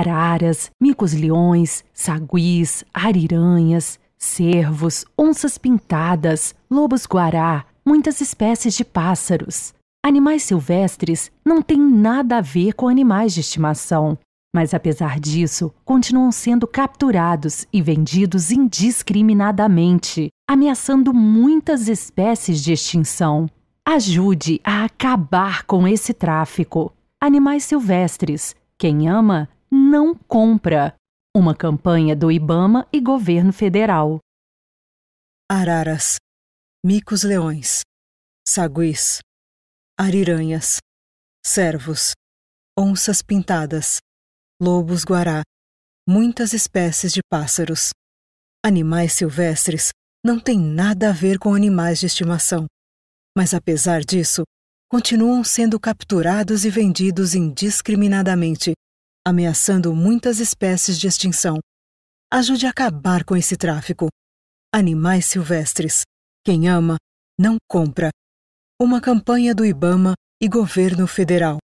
araras, micos-leões, saguis, ariranhas, cervos, onças-pintadas, lobos-guará, muitas espécies de pássaros. Animais silvestres não têm nada a ver com animais de estimação, mas apesar disso, continuam sendo capturados e vendidos indiscriminadamente, ameaçando muitas espécies de extinção. Ajude a acabar com esse tráfico. Animais silvestres. Quem ama não compra, uma campanha do Ibama e governo federal. Araras, micos-leões, saguis, ariranhas, cervos, onças pintadas, lobos-guará, muitas espécies de pássaros. Animais silvestres não têm nada a ver com animais de estimação, mas apesar disso, continuam sendo capturados e vendidos indiscriminadamente ameaçando muitas espécies de extinção. Ajude a acabar com esse tráfico. Animais silvestres. Quem ama, não compra. Uma campanha do Ibama e Governo Federal.